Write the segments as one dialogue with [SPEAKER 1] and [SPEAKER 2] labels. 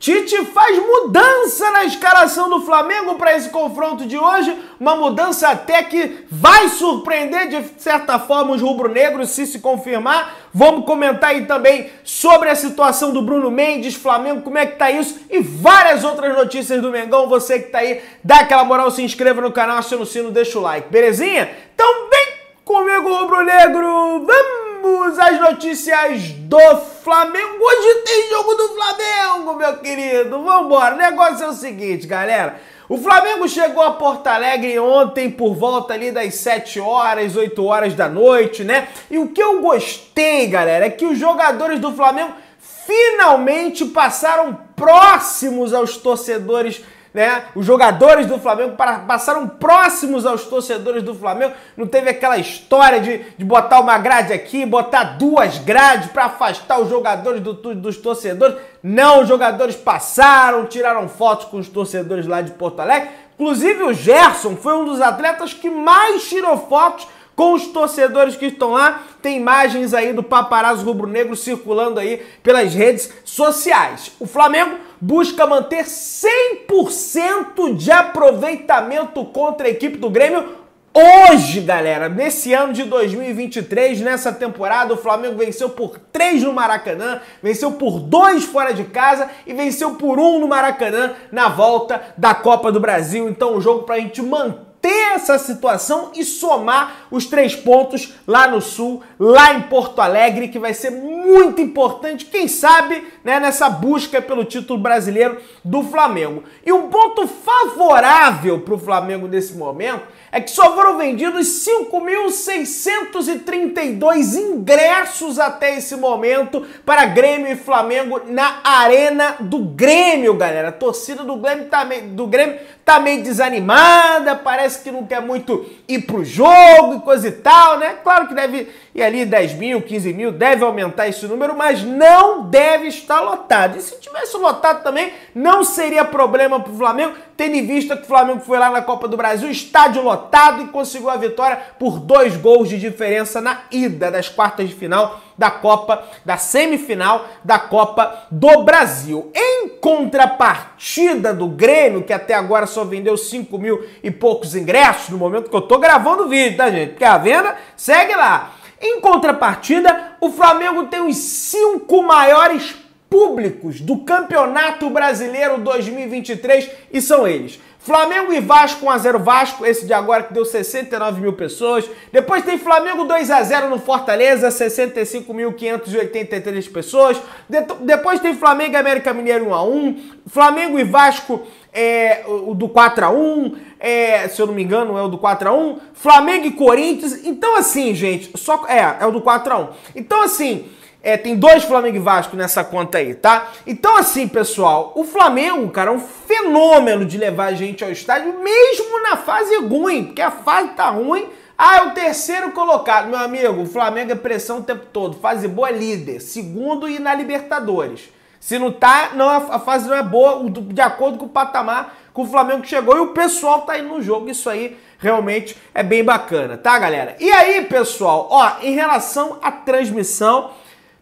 [SPEAKER 1] Tite faz mudança na escalação do Flamengo para esse confronto de hoje, uma mudança até que vai surpreender de certa forma os rubro-negros se se confirmar. Vamos comentar aí também sobre a situação do Bruno Mendes, Flamengo, como é que tá isso e várias outras notícias do Mengão. Você que tá aí, dá aquela moral, se inscreva no canal, aciona o sino, deixa o like, belezinha? Então vem comigo, rubro-negro. Vamos Vamos às notícias do Flamengo. Hoje tem jogo do Flamengo, meu querido. Vambora. O negócio é o seguinte, galera. O Flamengo chegou a Porto Alegre ontem por volta ali das 7 horas, 8 horas da noite, né? E o que eu gostei, galera, é que os jogadores do Flamengo finalmente passaram próximos aos torcedores né? Os jogadores do Flamengo passaram próximos aos torcedores do Flamengo. Não teve aquela história de, de botar uma grade aqui, botar duas grades para afastar os jogadores do, dos torcedores. Não, os jogadores passaram, tiraram fotos com os torcedores lá de Porto Alegre. Inclusive o Gerson foi um dos atletas que mais tirou fotos com os torcedores que estão lá. Tem imagens aí do paparazzo rubro-negro circulando aí pelas redes sociais. O Flamengo busca manter 100% de aproveitamento contra a equipe do Grêmio Hoje, galera, nesse ano de 2023, nessa temporada, o Flamengo venceu por 3 no Maracanã, venceu por 2 fora de casa e venceu por 1 no Maracanã na volta da Copa do Brasil. Então, um jogo para a gente manter ter essa situação e somar os três pontos lá no Sul, lá em Porto Alegre, que vai ser muito importante, quem sabe, né, nessa busca pelo título brasileiro do Flamengo. E um ponto favorável para o Flamengo nesse momento é que só foram vendidos 5.632 ingressos até esse momento para Grêmio e Flamengo na arena do Grêmio, galera. A torcida do Grêmio tá meio, do Grêmio tá meio desanimada, parece que não quer muito ir pro jogo e coisa e tal, né? Claro que deve e ali 10 mil, 15 mil, deve aumentar esse número, mas não deve estar lotado. E se tivesse lotado também, não seria problema para o Flamengo, tendo em vista que o Flamengo foi lá na Copa do Brasil, estádio lotado e conseguiu a vitória por dois gols de diferença na ida das quartas de final da Copa, da semifinal da Copa do Brasil. Em contrapartida do Grêmio, que até agora só vendeu 5 mil e poucos ingressos, no momento que eu tô gravando o vídeo, tá, gente? Porque a venda segue lá. Em contrapartida, o Flamengo tem os cinco maiores públicos do Campeonato Brasileiro 2023 e são eles. Flamengo e Vasco 1x0 Vasco, esse de agora que deu 69 mil pessoas. Depois tem Flamengo 2x0 no Fortaleza, 65.583 pessoas. De depois tem Flamengo e América Mineiro 1x1. Flamengo e Vasco é, o do 4x1, é, se eu não me engano, é o do 4x1. Flamengo e Corinthians. Então, assim, gente, só. É, é o do 4x1. Então, assim. É, tem dois Flamengo e Vasco nessa conta aí, tá? Então, assim, pessoal, o Flamengo, cara, é um fenômeno de levar a gente ao estádio, mesmo na fase ruim, porque a fase tá ruim. Ah, é o terceiro colocado. Meu amigo, o Flamengo é pressão o tempo todo. Fase boa é líder. Segundo e na Libertadores. Se não tá, não, é, a fase não é boa, de acordo com o patamar que o Flamengo chegou e o pessoal tá indo no jogo. Isso aí realmente é bem bacana, tá, galera? E aí, pessoal, ó, em relação à transmissão.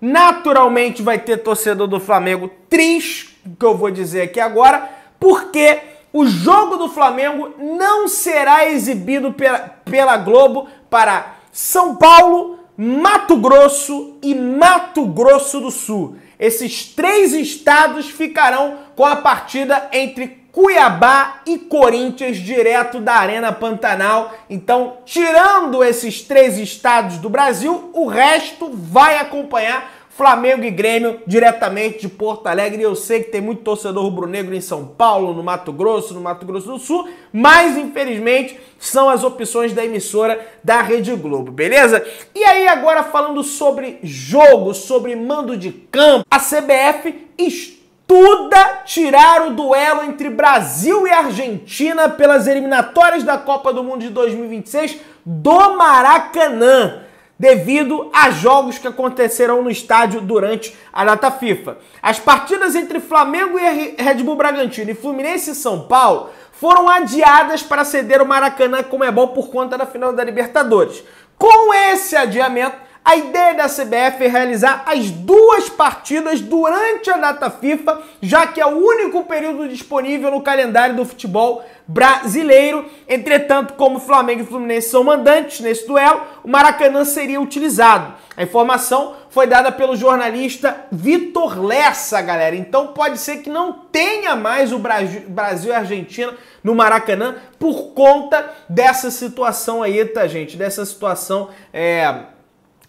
[SPEAKER 1] Naturalmente vai ter torcedor do Flamengo triste, que eu vou dizer aqui agora, porque o jogo do Flamengo não será exibido pela, pela Globo para São Paulo, Mato Grosso e Mato Grosso do Sul. Esses três estados ficarão com a partida entre Cuiabá e Corinthians direto da Arena Pantanal. Então, tirando esses três estados do Brasil, o resto vai acompanhar Flamengo e Grêmio diretamente de Porto Alegre. Eu sei que tem muito torcedor rubro-negro em São Paulo, no Mato Grosso, no Mato Grosso do Sul, mas infelizmente são as opções da emissora da Rede Globo, beleza? E aí agora falando sobre jogo, sobre mando de campo, a CBF está Tuda tirar o duelo entre Brasil e Argentina pelas eliminatórias da Copa do Mundo de 2026 do Maracanã, devido a jogos que aconteceram no estádio durante a data FIFA. As partidas entre Flamengo e Red Bull Bragantino e Fluminense e São Paulo foram adiadas para ceder o Maracanã como é bom por conta da final da Libertadores. Com esse adiamento, a ideia da CBF é realizar as duas partidas durante a data FIFA, já que é o único período disponível no calendário do futebol brasileiro. Entretanto, como Flamengo e Fluminense são mandantes nesse duelo, o Maracanã seria utilizado. A informação foi dada pelo jornalista Vitor Lessa, galera. Então pode ser que não tenha mais o Brasil e Argentina no Maracanã por conta dessa situação aí, tá, gente? Dessa situação é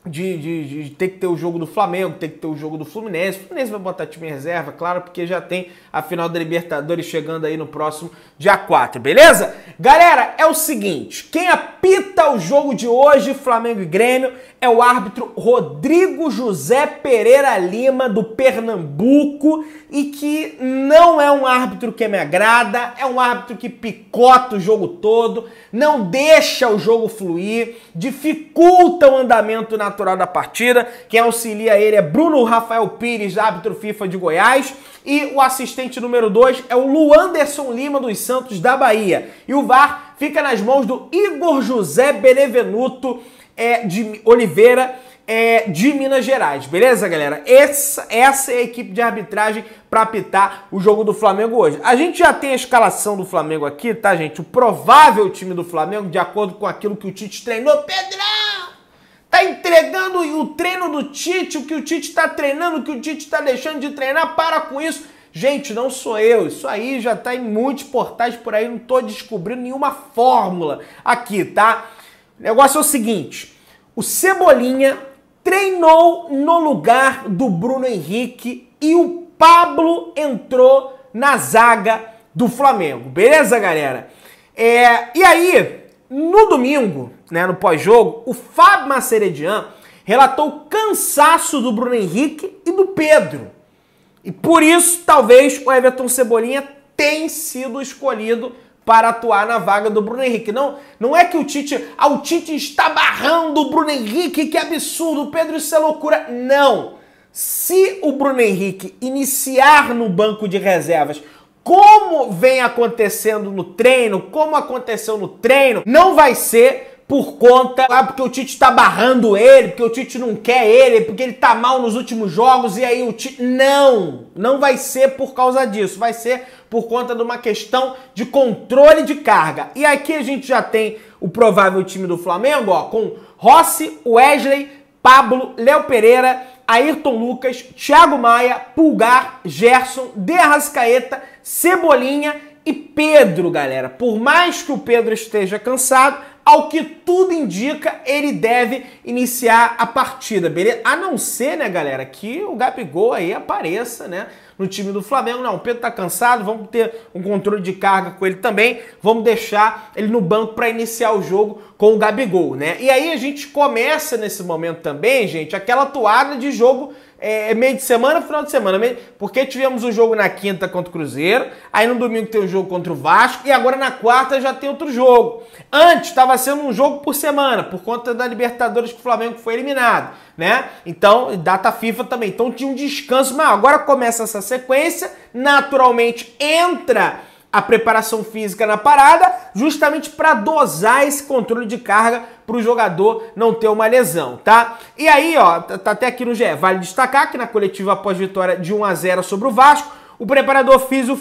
[SPEAKER 1] de, de, de, ter que ter o jogo do Flamengo, ter que ter o jogo do Fluminense. O Fluminense vai botar time em reserva, claro, porque já tem a final da Libertadores chegando aí no próximo dia 4, beleza? Galera, é o seguinte: quem apita o jogo de hoje, Flamengo e Grêmio, é o árbitro Rodrigo José Pereira Lima, do Pernambuco, e que não é um árbitro que me agrada, é um árbitro que picota o jogo todo, não deixa o jogo fluir, dificulta o andamento natural natural da partida. Quem auxilia ele é Bruno Rafael Pires, árbitro FIFA de Goiás. E o assistente número 2 é o Luanderson Lima dos Santos, da Bahia. E o VAR fica nas mãos do Igor José Benevenuto é, de Oliveira. É, de Minas Gerais, beleza, galera? Essa, essa é a equipe de arbitragem para apitar o jogo do Flamengo hoje. A gente já tem a escalação do Flamengo aqui, tá, gente? O provável time do Flamengo, de acordo com aquilo que o Tite treinou. Pedrão! tá entregando o treino do Tite, o que o Tite está treinando, o que o Tite está deixando de treinar, para com isso. Gente, não sou eu, isso aí já tá em muitos portais por aí, não tô descobrindo nenhuma fórmula aqui, tá? O negócio é o seguinte, o Cebolinha treinou no lugar do Bruno Henrique e o Pablo entrou na zaga do Flamengo, beleza, galera? É, e aí, no domingo, né, no pós-jogo, o Fábio Maceredian relatou o cansaço do Bruno Henrique e do Pedro. E por isso, talvez, o Everton Cebolinha tenha sido escolhido para atuar na vaga do Bruno Henrique. Não, não é que o Tite, ah, o Tite está barrando o Bruno Henrique, que absurdo, Pedro, isso é loucura. Não. Se o Bruno Henrique iniciar no banco de reservas como vem acontecendo no treino, como aconteceu no treino, não vai ser por conta, ah, porque o Tite tá barrando ele, porque o Tite não quer ele, porque ele tá mal nos últimos jogos e aí o Tite. Não! Não vai ser por causa disso, vai ser por conta de uma questão de controle de carga. E aqui a gente já tem o provável time do Flamengo, ó, com Rossi, Wesley, Pablo, Léo Pereira Ayrton Lucas, Thiago Maia, Pulgar, Gerson, Derrascaeta, Cebolinha e Pedro, galera. Por mais que o Pedro esteja cansado, ao que tudo indica, ele deve iniciar a partida, beleza? A não ser, né, galera, que o Gabigol aí apareça, né? no time do Flamengo. Não, o Pedro tá cansado, vamos ter um controle de carga com ele também, vamos deixar ele no banco para iniciar o jogo com o Gabigol, né? E aí a gente começa nesse momento também, gente, aquela toada de jogo é, é, meio de semana, final de semana. Porque tivemos um jogo na quinta contra o Cruzeiro, aí no domingo tem um jogo contra o Vasco, e agora na quarta já tem outro jogo. Antes estava sendo um jogo por semana, por conta da Libertadores que o Flamengo foi eliminado, né? Então, data FIFA também. Então tinha um descanso maior. Agora começa essa sequência, naturalmente entra a preparação física na parada, justamente para dosar esse controle de carga para o jogador não ter uma lesão, tá? E aí, ó, tá, tá até aqui no GE, vale destacar que na coletiva após vitória de 1 a 0 sobre o Vasco, o preparador físico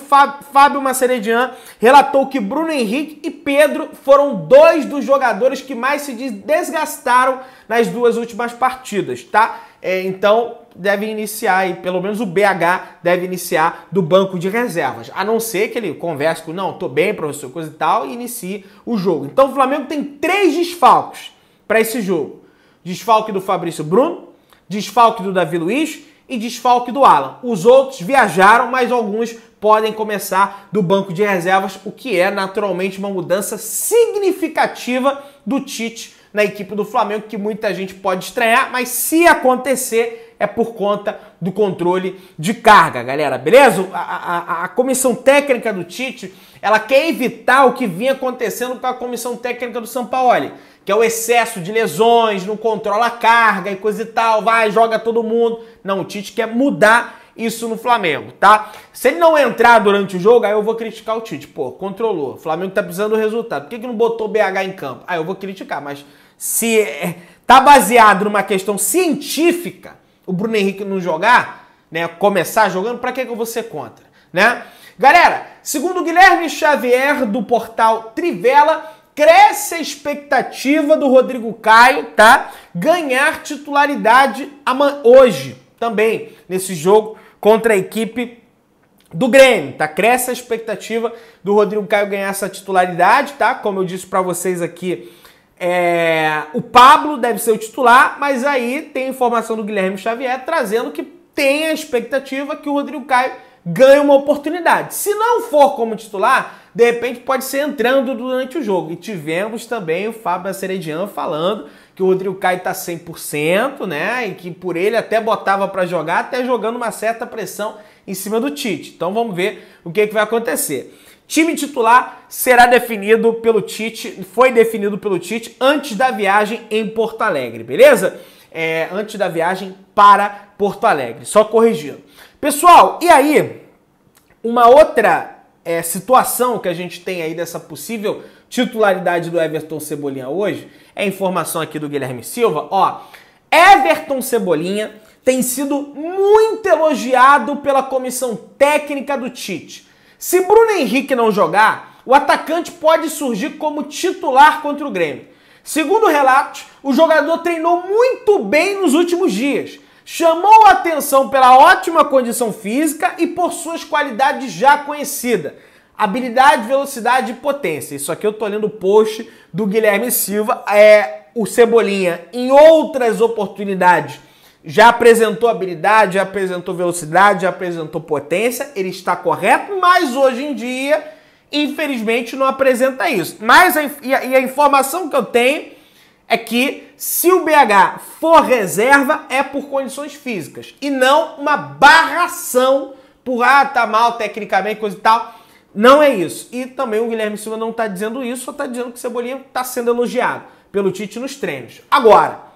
[SPEAKER 1] Fábio Maceredian relatou que Bruno Henrique e Pedro foram dois dos jogadores que mais se desgastaram nas duas últimas partidas, tá? É, então, deve iniciar, e pelo menos o BH deve iniciar do banco de reservas. A não ser que ele converse com, não, tô bem, professor, coisa e tal, e inicie o jogo. Então o Flamengo tem três desfalques para esse jogo: desfalque do Fabrício Bruno, desfalque do Davi Luiz e desfalque do Alan. Os outros viajaram, mas alguns podem começar do banco de reservas, o que é naturalmente uma mudança significativa do Tite na equipe do Flamengo, que muita gente pode estranhar, mas se acontecer, é por conta do controle de carga, galera, beleza? A, a, a comissão técnica do Tite, ela quer evitar o que vinha acontecendo com a comissão técnica do São Paulo, que é o excesso de lesões, não controla a carga e coisa e tal, vai, joga todo mundo. Não, o Tite quer mudar isso no Flamengo, tá? Se ele não entrar durante o jogo, aí eu vou criticar o Tite. Pô, controlou. O Flamengo tá precisando do resultado. Por que, que não botou o BH em campo? Aí eu vou criticar, mas se é, tá baseado numa questão científica, o Bruno Henrique não jogar, né, começar jogando, para que, que eu vou ser contra, né? Galera, segundo Guilherme Xavier do portal Trivela, cresce a expectativa do Rodrigo Caio, tá? Ganhar titularidade hoje também nesse jogo contra a equipe do Grêmio, tá? Cresce a expectativa do Rodrigo Caio ganhar essa titularidade, tá? Como eu disse para vocês aqui é, o Pablo deve ser o titular, mas aí tem informação do Guilherme Xavier trazendo que tem a expectativa que o Rodrigo Caio ganhe uma oportunidade. Se não for como titular, de repente pode ser entrando durante o jogo. E tivemos também o Fábio Seredian falando que o Rodrigo Caio tá 100%, né? E que por ele até botava para jogar, até jogando uma certa pressão em cima do Tite. Então vamos ver o que, é que vai acontecer. Time titular será definido pelo Tite, foi definido pelo Tite antes da viagem em Porto Alegre, beleza? É, antes da viagem para Porto Alegre, só corrigindo. Pessoal, e aí, uma outra é, situação que a gente tem aí dessa possível titularidade do Everton Cebolinha hoje, é informação aqui do Guilherme Silva, ó, Everton Cebolinha tem sido muito elogiado pela comissão técnica do Tite se Bruno Henrique não jogar, o atacante pode surgir como titular contra o Grêmio. Segundo relatos, o jogador treinou muito bem nos últimos dias. Chamou a atenção pela ótima condição física e por suas qualidades já conhecidas. Habilidade, velocidade e potência. Isso aqui eu tô lendo o post do Guilherme Silva. É o Cebolinha em outras oportunidades já apresentou habilidade, já apresentou velocidade, já apresentou potência, ele está correto, mas hoje em dia, infelizmente, não apresenta isso. Mas a, e a, e a informação que eu tenho é que se o BH for reserva, é por condições físicas e não uma barração por ah, tá mal tecnicamente, coisa e tal. Não é isso. E também o Guilherme Silva não está dizendo isso, só está dizendo que o Cebolinha está sendo elogiado pelo Tite nos treinos. Agora,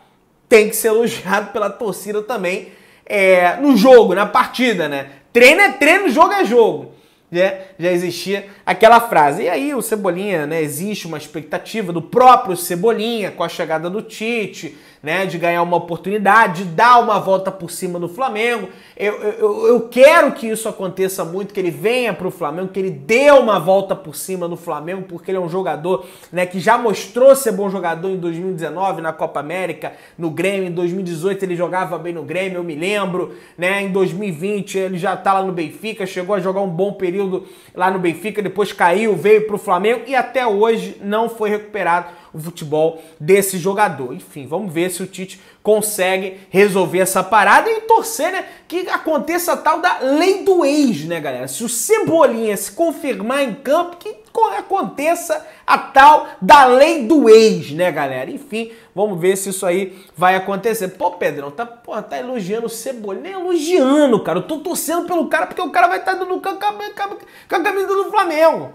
[SPEAKER 1] tem que ser elogiado pela torcida também é, no jogo, na partida, né? Treino é treino, jogo é jogo. já né? Já existia aquela frase. E aí o Cebolinha, né? Existe uma expectativa do próprio Cebolinha com a chegada do Tite né? De ganhar uma oportunidade, de dar uma volta por cima no Flamengo. Eu, eu, eu quero que isso aconteça muito, que ele venha para o Flamengo, que ele dê uma volta por cima no Flamengo, porque ele é um jogador né, que já mostrou ser bom jogador em 2019 na Copa América, no Grêmio. Em 2018 ele jogava bem no Grêmio, eu me lembro. Né? Em 2020 ele já está lá no Benfica, chegou a jogar um bom período lá no Benfica, depois caiu, veio para o Flamengo e até hoje não foi recuperado o futebol desse jogador. Enfim, vamos ver se o Tite consegue resolver essa parada e torcer, né, que aconteça a tal da lei do ex, né, galera? Se o Cebolinha se confirmar em campo, que aconteça a tal da lei do ex, né, galera? Enfim, vamos ver se isso aí vai acontecer. Pô, Pedrão, tá, porra, tá elogiando o Cebolinha, elogiando, cara. Eu tô torcendo pelo cara porque o cara vai estar tá dando com a camisa do Flamengo.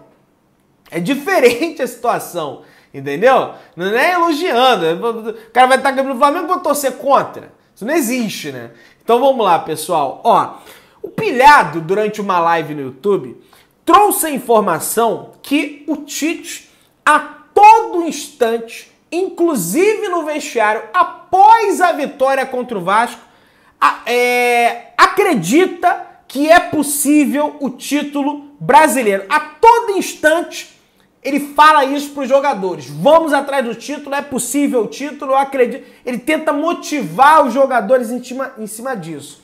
[SPEAKER 1] É diferente a situação. Entendeu? Não é elogiando. É, o cara vai estar ganhando o Flamengo para torcer contra. Isso não existe, né? Então vamos lá, pessoal. Ó, o pilhado, durante uma live no YouTube, trouxe a informação que o Tite, a todo instante, inclusive no vestiário, após a vitória contra o Vasco, a, é, acredita que é possível o título brasileiro. A todo instante, ele fala isso para os jogadores. Vamos atrás do título, é possível o título, eu acredito. Ele tenta motivar os jogadores em cima, em cima disso.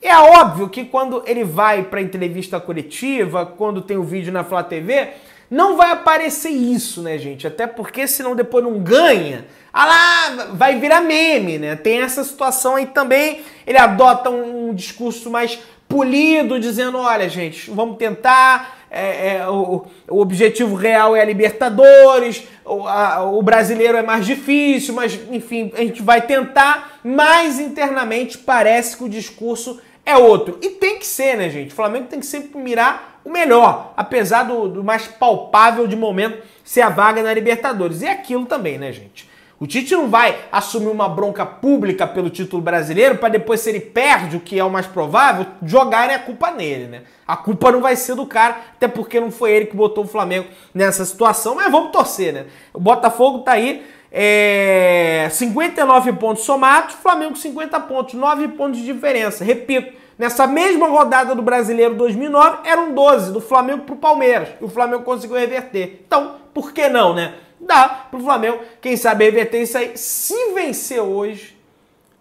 [SPEAKER 1] é óbvio que quando ele vai para entrevista coletiva, quando tem o um vídeo na Flá TV, não vai aparecer isso, né, gente? Até porque senão depois não ganha. Ah lá, vai virar meme, né? Tem essa situação aí também. Ele adota um, um discurso mais polido, dizendo: olha, gente, vamos tentar, é, é, o, o, objetivo real é a Libertadores, o, a, o, brasileiro é mais difícil, mas enfim, a gente vai tentar, mas internamente parece que o discurso é outro. E tem que ser, né, gente? O Flamengo tem que sempre mirar o melhor, apesar do, do mais palpável de momento ser a vaga na Libertadores. E é aquilo também, né, gente? O Tite não vai assumir uma bronca pública pelo título brasileiro para depois, se ele perde, o que é o mais provável, jogarem a culpa nele, né? A culpa não vai ser do cara, até porque não foi ele que botou o Flamengo nessa situação, mas vamos torcer, né? O Botafogo tá aí, é... 59 pontos somados, Flamengo 50 pontos, 9 pontos de diferença. Repito, Nessa mesma rodada do Brasileiro 2009, eram 12 do Flamengo para o Palmeiras. E o Flamengo conseguiu reverter. Então, por que não, né? Dá pro Flamengo, quem sabe reverter isso aí. Se vencer hoje,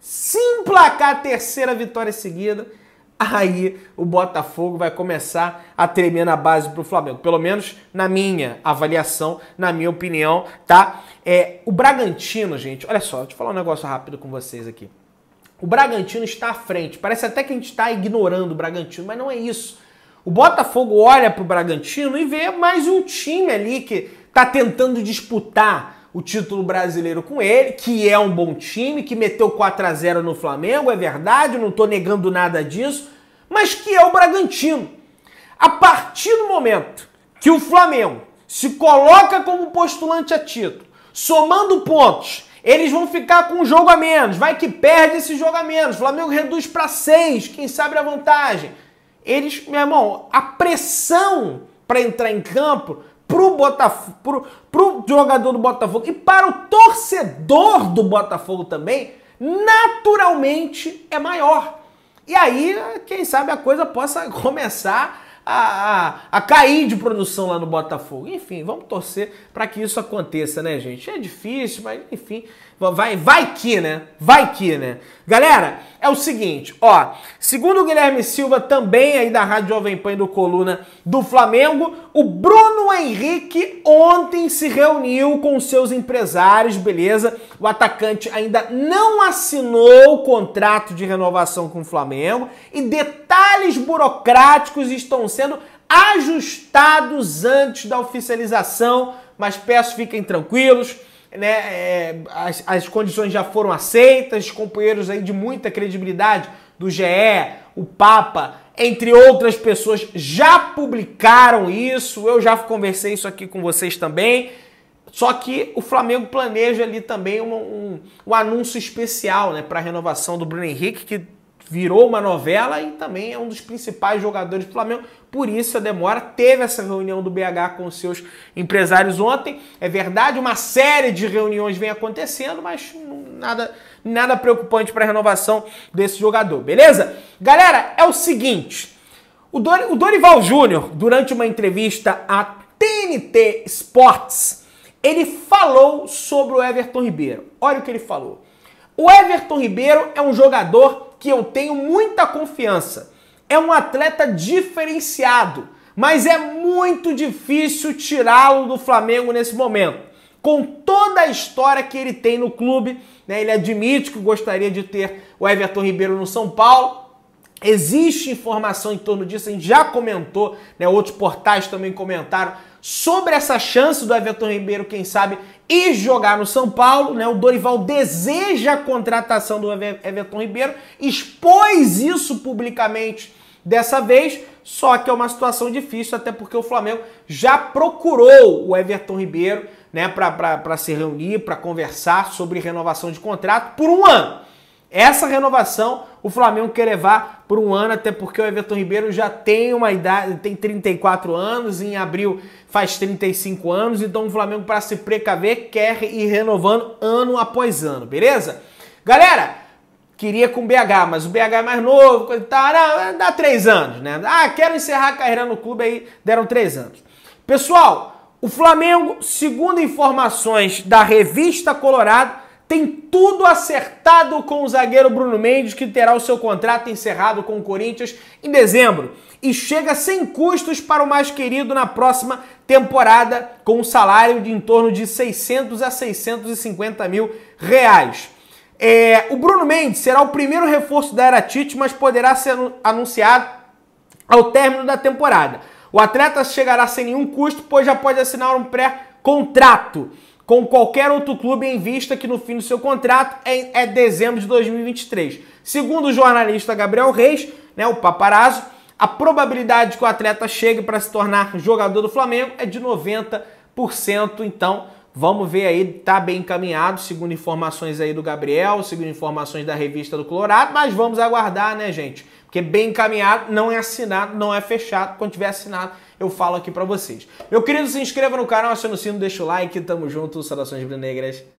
[SPEAKER 1] se emplacar a terceira vitória seguida, aí o Botafogo vai começar a tremer na base pro Flamengo. Pelo menos na minha avaliação, na minha opinião, tá? É, o Bragantino, gente, olha só, deixa eu falar um negócio rápido com vocês aqui. O Bragantino está à frente. Parece até que a gente está ignorando o Bragantino, mas não é isso. O Botafogo olha pro Bragantino e vê mais um time ali que tá tentando disputar o título brasileiro com ele, que é um bom time, que meteu 4 a 0 no Flamengo, é verdade, não estou negando nada disso, mas que é o Bragantino. A partir do momento que o Flamengo se coloca como postulante a título, somando pontos, eles vão ficar com um jogo a menos. Vai que perde esse jogo a menos. O Flamengo reduz para seis, quem sabe a vantagem. Eles, meu irmão, a pressão para entrar em campo pro, Botafogo, pro, pro jogador do Botafogo e para o torcedor do Botafogo também, naturalmente é maior. E aí, quem sabe a coisa possa começar a, a, a, cair de produção lá no Botafogo. Enfim, vamos torcer para que isso aconteça, né, gente? É difícil, mas enfim, Vai, vai que, né? Vai que, né? Galera, é o seguinte, ó. Segundo o Guilherme Silva, também aí da Rádio Jovem Pan e do Coluna do Flamengo, o Bruno Henrique ontem se reuniu com seus empresários, beleza? O atacante ainda não assinou o contrato de renovação com o Flamengo e detalhes burocráticos estão sendo ajustados antes da oficialização, mas peço fiquem tranquilos né, é, as, as condições já foram aceitas, companheiros aí de muita credibilidade do GE, o Papa, entre outras pessoas, já publicaram isso. Eu já conversei isso aqui com vocês também. Só que o Flamengo planeja ali também um, um, um anúncio especial né, para a renovação do Bruno Henrique, que virou uma novela e também é um dos principais jogadores do Flamengo. Por isso a demora. Teve essa reunião do BH com seus empresários ontem. É verdade, uma série de reuniões vem acontecendo, mas nada, nada preocupante para a renovação desse jogador, beleza? Galera, é o seguinte: o, Dor o Dorival Júnior, durante uma entrevista à TNT Sports, ele falou sobre o Everton Ribeiro. Olha o que ele falou. O Everton Ribeiro é um jogador que eu tenho muita confiança. É um atleta diferenciado, mas é muito difícil tirá-lo do Flamengo nesse momento com toda a história que ele tem no clube. Né? Ele admite que gostaria de ter o Everton Ribeiro no São Paulo, Existe informação em torno disso, a gente já comentou, né? outros portais também comentaram sobre essa chance do Everton Ribeiro, quem sabe, ir jogar no São Paulo. Né? O Dorival deseja a contratação do Everton Ribeiro, expôs isso publicamente dessa vez, só que é uma situação difícil, até porque o Flamengo já procurou o Everton Ribeiro né, para se reunir, para conversar sobre renovação de contrato por um ano. Essa renovação o Flamengo quer levar por um ano, até porque o Everton Ribeiro já tem uma idade, tem 34 anos, em abril faz 35 anos, então o Flamengo, para se precaver, quer ir renovando ano após ano, beleza? Galera, queria com o BH, mas o BH é mais novo, coisa, dá três anos, né? Ah, quero encerrar a carreira no clube, aí deram três anos. Pessoal, o Flamengo, segundo informações da revista Colorado, tem tudo acertado com o zagueiro Bruno Mendes, que terá o seu contrato encerrado com o Corinthians em dezembro. E chega sem custos para o mais querido na próxima temporada, com um salário de em torno de 600 a 650 mil reais. É, o Bruno Mendes será o primeiro reforço da era Tite, mas poderá ser anunciado ao término da temporada. O atleta chegará sem nenhum custo, pois já pode assinar um pré-contrato com qualquer outro clube em vista que no fim do seu contrato é, é dezembro de 2023. Segundo o jornalista Gabriel Reis, né, o paparazzo, a probabilidade que o atleta chegue para se tornar jogador do Flamengo é de 90%, então Vamos ver aí, tá bem encaminhado, segundo informações aí do Gabriel, segundo informações da revista do Colorado, mas vamos aguardar, né, gente? Porque bem encaminhado, não é assinado, não é fechado. Quando tiver assinado, eu falo aqui para vocês. Meu querido, se inscreva no canal, aciona o sino, deixa o like. Tamo junto, saudações brinegras.